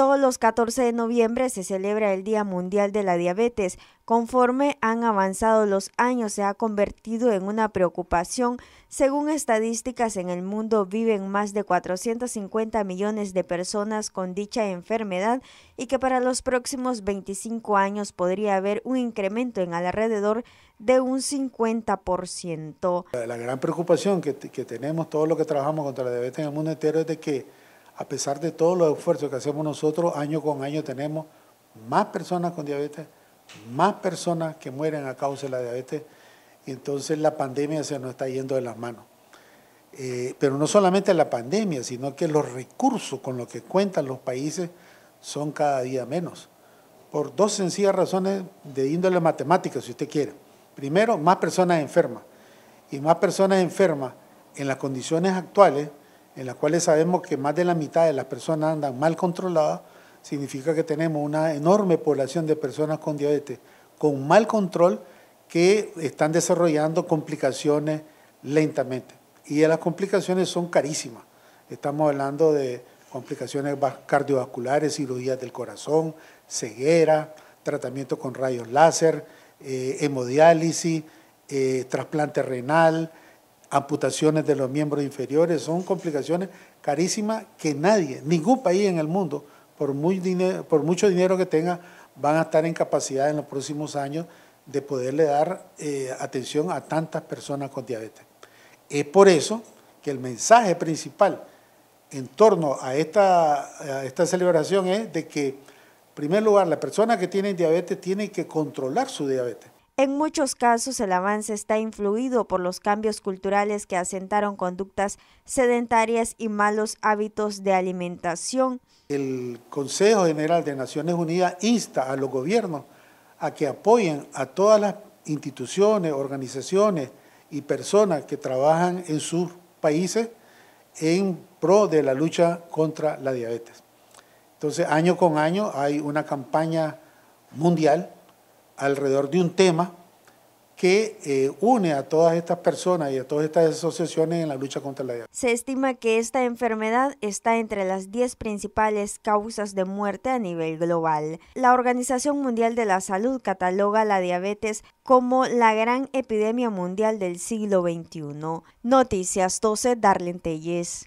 Todos los 14 de noviembre se celebra el Día Mundial de la Diabetes. Conforme han avanzado los años, se ha convertido en una preocupación. Según estadísticas, en el mundo viven más de 450 millones de personas con dicha enfermedad y que para los próximos 25 años podría haber un incremento en alrededor de un 50%. La gran preocupación que, tenemos todos los que trabajamos contra la diabetes en el mundo entero es de que a pesar de todos los esfuerzos que hacemos nosotros, año con año tenemos más personas con diabetes, más personas que mueren a causa de la diabetes, entonces la pandemia se nos está yendo de las manos. Eh, pero no solamente la pandemia, sino que los recursos con los que cuentan los países son cada día menos, por dos sencillas razones de índole matemática, si usted quiere. Primero, más personas enfermas. Y más personas enfermas en las condiciones actuales en la cual sabemos que más de la mitad de las personas andan mal controladas, significa que tenemos una enorme población de personas con diabetes con mal control que están desarrollando complicaciones lentamente. Y las complicaciones son carísimas. Estamos hablando de complicaciones cardiovasculares, cirugías del corazón, ceguera, tratamiento con rayos láser, eh, hemodiálisis, eh, trasplante renal, amputaciones de los miembros inferiores, son complicaciones carísimas que nadie, ningún país en el mundo, por, mucho dinero que tenga, van a estar en capacidad en los próximos años de poderle dar eh, atención a tantas personas con diabetes. Es por eso que el mensaje principal en torno a esta, a esta celebración es de que, en primer lugar, la persona que tiene diabetes tiene que controlar su diabetes. En muchos casos el avance está influido por los cambios culturales que asentaron conductas sedentarias y malos hábitos de alimentación. El Consejo General de Naciones Unidas insta a los gobiernos a que apoyen a todas las instituciones, organizaciones y personas que trabajan en sus países en pro de la lucha contra la diabetes. Entonces, año con año hay una campaña mundial alrededor de un tema que eh, une a todas estas personas y a todas estas asociaciones en la lucha contra la diabetes. Se estima que esta enfermedad está entre las 10 principales causas de muerte a nivel global. La Organización Mundial de la Salud cataloga la diabetes como la gran epidemia mundial del siglo XXI. Noticias 12, Darlene Telles.